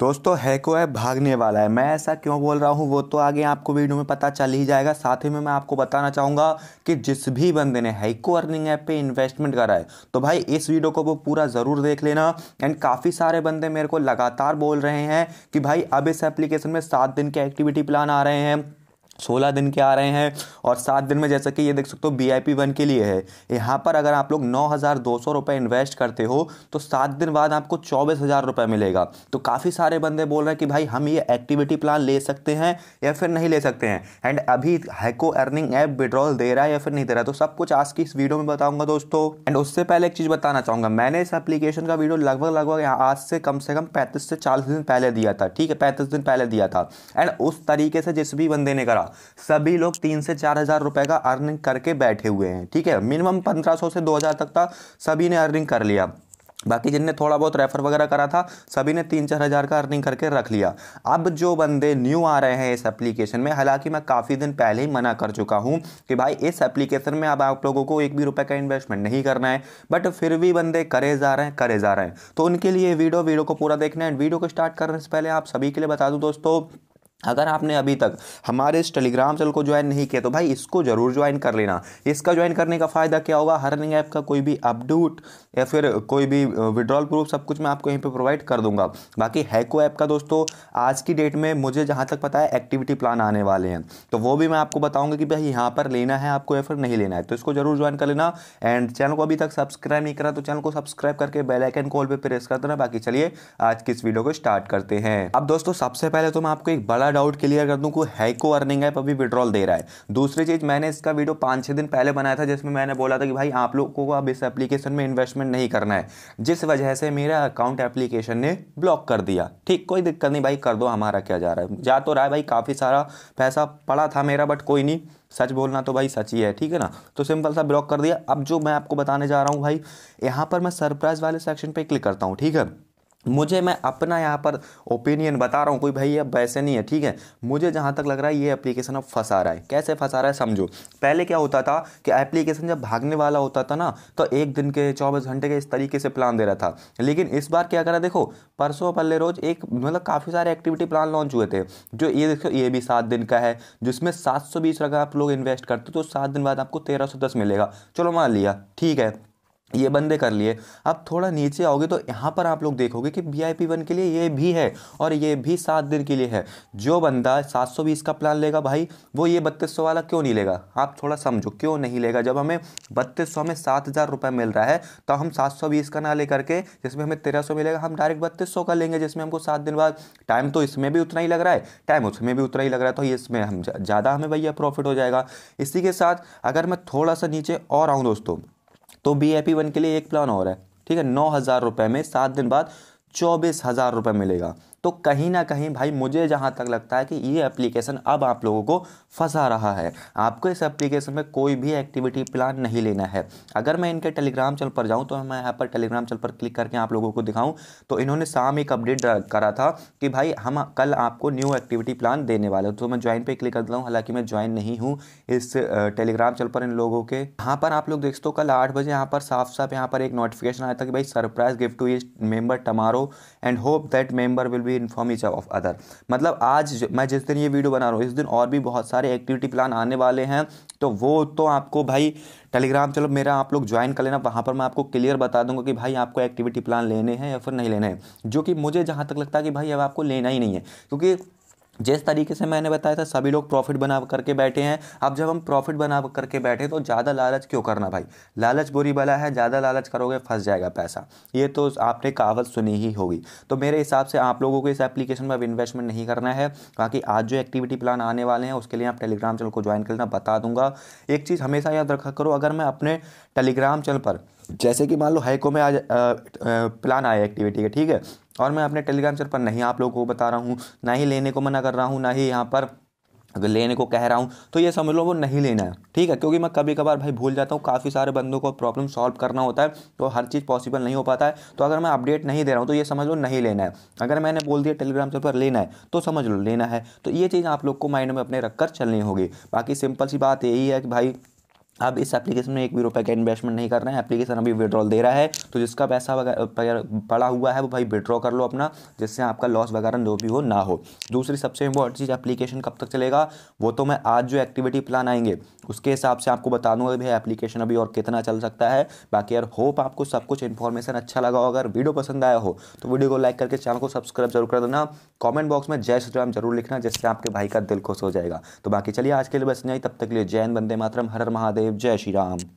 दोस्तों हैको ऐप भागने वाला है मैं ऐसा क्यों बोल रहा हूँ वो तो आगे आपको वीडियो में पता चल ही जाएगा साथ ही में मैं आपको बताना चाहूँगा कि जिस भी बंदे ने हैको अर्निंग ऐप पे इन्वेस्टमेंट करा है तो भाई इस वीडियो को वो पूरा ज़रूर देख लेना एंड काफ़ी सारे बंदे मेरे को लगातार बोल रहे हैं कि भाई अब इस एप्लीकेशन में सात दिन के एक्टिविटी प्लान आ रहे हैं सोलह दिन के आ रहे हैं और सात दिन में जैसा कि ये देख सकते हो बी आई पी वन के लिए है यहाँ पर अगर आप लोग नौ हज़ार दो सौ रुपये इन्वेस्ट करते हो तो सात दिन बाद आपको चौबीस हज़ार रुपये मिलेगा तो काफ़ी सारे बंदे बोल रहे हैं कि भाई हम ये एक्टिविटी प्लान ले सकते हैं या फिर नहीं ले सकते हैं एंड अभी हैको अर्निंग ऐप विड्रॉल दे रहा है या फिर नहीं दे रहा है तो सब कुछ आज की इस वीडियो में बताऊंगा दोस्तों एंड उससे पहले एक चीज़ बताना चाहूँगा मैंने इस एप्लीकेशन का वीडियो लगभग लगभग आज से कम से कम पैंतीस से चालीस दिन पहले दिया था ठीक है पैंतीस दिन पहले दिया था एंड उस तरीके से जिस भी बंदे ने करा सभी लोग तीन से चार हज़ार रुपए का अर्निंग करके बैठे हुए हैं ठीक है मिनिमम पंद्रह सौ से दो हज़ार तक था सभी ने अर्निंग कर लिया बाकी जिनने थोड़ा बहुत रेफर वगैरह करा था सभी ने तीन चार हज़ार का अर्निंग करके रख लिया अब जो बंदे न्यू आ रहे हैं इस एप्लीकेशन में हालांकि मैं काफ़ी दिन पहले ही मना कर चुका हूं कि भाई इस एप्लीकेशन में अब आप लोगों को एक भी रुपए का इन्वेस्टमेंट नहीं करना है बट फिर भी बंदे करे जा रहे हैं करे जा रहे हैं तो उनके लिए वीडियो वीडियो को पूरा देखना है वीडियो को स्टार्ट करने से पहले आप सभी के लिए बता दूँ दोस्तों अगर आपने अभी तक हमारे इस टेलीग्राम चैनल को ज्वाइन नहीं किया तो भाई इसको ज़रूर ज्वाइन कर लेना इसका ज्वाइन करने का फ़ायदा क्या होगा हर ऐप का कोई भी अपडेट या फिर कोई भी विड्रॉल प्रूफ सब कुछ मैं आपको यहीं पे प्रोवाइड कर दूंगा बाकी हैको ऐप का दोस्तों आज की डेट में मुझे जहाँ तक पता है एक्टिविटी प्लान आने वाले हैं तो वो भी मैं आपको बताऊँगा कि भाई यहाँ पर लेना है आपको या फिर नहीं लेना है तो इसको ज़रूर ज्वाइन कर लेना एंड चैनल को अभी तक सब्सक्राइब नहीं करा तो चैनल को सब्सक्राइब करके बेलाइकन कॉल पर प्रेस कर देना बाकी चलिए आज की इस वीडियो को स्टार्ट करते हैं अब दोस्तों सबसे पहले तो मैं आपको एक बड़ा पहला डाउट क्लियर कर दूं कोई हैको अर्निंग ऐप अभी विड्रॉल दे रहा है दूसरी चीज़ मैंने इसका वीडियो पांच छह दिन पहले बनाया था जिसमें मैंने बोला था कि भाई आप लोगों को अब इस एप्लीकेशन में इन्वेस्टमेंट नहीं करना है जिस वजह से मेरा अकाउंट एप्लीकेशन ने ब्लॉक कर दिया ठीक कोई दिक्कत नहीं भाई कर दो हमारा क्या जा रहा है जा तो रहा है भाई काफ़ी सारा पैसा पड़ा था मेरा बट कोई नहीं सच बोलना तो भाई सच ही है ठीक है ना तो सिंपल सा ब्लॉक कर दिया अब जो मैं आपको बताने जा रहा हूँ भाई यहाँ पर मैं सरप्राइज़ वाले सेक्शन पे क्लिक करता हूँ ठीक है मुझे मैं अपना यहाँ पर ओपिनियन बता रहा हूँ कोई भाई अब वैसे नहीं है ठीक है मुझे जहाँ तक लग रहा है ये एप्लीकेशन अब फंसा रहा है कैसे फंसा रहा है समझो पहले क्या होता था कि एप्लीकेशन जब भागने वाला होता था ना तो एक दिन के चौबीस घंटे के इस तरीके से प्लान दे रहा था लेकिन इस बार क्या करा देखो परसों पल्ले रोज एक मतलब काफ़ी सारे एक्टिविटी प्लान लॉन्च हुए थे जो ये देखो ये भी सात दिन का है जिसमें सात सौ बीस आप लोग इन्वेस्ट करते तो सात दिन बाद आपको तेरह सौ दस मिलेगा चलो मान लिया ठीक है ये बंदे कर लिए अब थोड़ा नीचे आओगे तो यहाँ पर आप लोग देखोगे कि वी आई पी वन के लिए ये भी है और ये भी सात दिन के लिए है जो बंदा सात सौ बीस का प्लान लेगा भाई वो ये बत्तीस सौ वाला क्यों नहीं लेगा आप थोड़ा समझो क्यों नहीं लेगा जब हमें बत्तीस सौ में सात हज़ार रुपये मिल रहा है तो हम सात सौ बीस का ना ले करके जिसमें हमें तेरह सौ मिलेगा हम डायरेक्ट बत्तीस सौ का लेंगे जिसमें हमको सात दिन बाद टाइम तो इसमें भी उतना ही लग रहा है टाइम उसमें भी उतना ही लग रहा है तो इसमें हम ज़्यादा हमें भैया प्रॉफिट हो जाएगा इसी के साथ अगर मैं थोड़ा सा नीचे और आऊँ दोस्तों तो बी ए पी वन के लिए एक प्लान और है ठीक है नौ हज़ार रुपये में सात दिन बाद चौबीस हज़ार रुपये मिलेगा तो कहीं ना कहीं भाई मुझे जहाँ तक लगता है कि ये एप्लीकेशन अब आप लोगों को फंसा रहा है आपको इस एप्लीकेशन में कोई भी एक्टिविटी प्लान नहीं लेना है अगर मैं इनके टेलीग्राम चल पर जाऊँ तो मैं यहाँ पर टेलीग्राम चल पर क्लिक करके आप लोगों को दिखाऊँ तो इन्होंने शाम एक अपडेट करा था कि भाई हम कल आपको न्यू एक्टिविटी प्लान देने वाले तो मैं ज्वाइन पर क्लिक कर देता हूँ हालांकि मैं ज्वाइन नहीं हूँ इस टेलीग्राम चल पर इन लोगों के यहाँ पर आप लोग देखते हो कल आठ बजे यहाँ पर साफ साफ यहाँ पर एक नोटिफिकेशन आया था कि भाई surprise gift to is member tomorrow and hope that member will be we inform each of other मतलब आज मैं जिस दिन ये वीडियो बना रहा हूँ इस दिन और भी बहुत सारे एक्टिविटी प्लान आने वाले हैं तो वो तो आपको भाई टेलीग्राम चलो मेरा आप लोग ज्वाइन कर लेना वहाँ पर मैं आपको क्लियर बता दूंगा कि भाई आपको एक्टिविटी प्लान लेने हैं या फिर नहीं लेने हैं जो कि मुझे जहाँ तक लगता है कि भाई अब आपको लेना ही नहीं है क्योंकि जिस तरीके से मैंने बताया था सभी लोग प्रॉफिट बना करके बैठे हैं अब जब हम प्रॉफिट बना करके बैठे तो ज़्यादा लालच क्यों करना भाई लालच बुरी बला है ज़्यादा लालच करोगे फंस जाएगा पैसा ये तो आपने कहावत सुनी ही होगी तो मेरे हिसाब से आप लोगों को इस एप्लीकेशन में अब इन्वेस्टमेंट नहीं करना है बाकी आज जो एक्टिविटी प्लान आने वाले हैं उसके लिए आप टेलीग्राम चैनल को ज्वाइन करना बता दूंगा एक चीज़ हमेशा याद रखा करो अगर मैं अपने टेलीग्राम चैनल पर जैसे कि मान लो हाइको में आज प्लान आया एक्टिविटी का ठीक है और मैं अपने टेलीग्राम चैनल पर नहीं आप लोगों को बता रहा हूँ ना ही लेने को मना कर रहा हूँ ना ही यहाँ पर अगर लेने को कह रहा हूँ तो ये समझ लो वो नहीं लेना है ठीक है क्योंकि मैं कभी कभार भाई भूल जाता हूँ काफ़ी सारे बंदों को प्रॉब्लम सॉल्व करना होता है तो हर चीज़ पॉसिबल नहीं हो पाता है तो अगर मैं अपडेट नहीं दे रहा हूँ तो ये समझ लो नहीं लेना है अगर मैंने बोल दिया टेलीग्राम पर लेना है तो समझ लो लेना है तो ये चीज़ आप लोग को माइंड में अपने रख कर चलनी होगी बाकी सिंपल सी बात यही है कि भाई अब इस एप्लीकेशन में एक भी रुपये का इन्वेस्टमेंट नहीं करना है एप्लीकेशन अभी विड्रॉल दे रहा है तो जिसका पैसा वगैरह पड़ा हुआ है वो भाई विड्रॉ कर लो अपना जिससे आपका लॉस वगैरह जो भी हो ना हो दूसरी सबसे इंपॉर्टेंट चीज़ एप्लीकेशन कब तक चलेगा वो तो मैं आज जो एक्टिविटी प्लान आएंगे उसके हिसाब से आपको बता दूंगा भाई एप्लीकेशन अभी और कितना चल सकता है बाकी यार होप आपको सब कुछ इन्फॉर्मेशन अच्छा लगा हो अगर वीडियो पसंद आया हो तो वीडियो को लाइक करके चैनल को सब्सक्राइब जरूर कर देना कॉमेंट बॉक्स में जय श्री राम जरूर लिखना जिससे आपके भाई का दिल खुश हो जाएगा तो बाकी चलिए आज के लिए बस नहीं तब तक लिए जैन बंदे मातरम हर महादेव जय श्री राम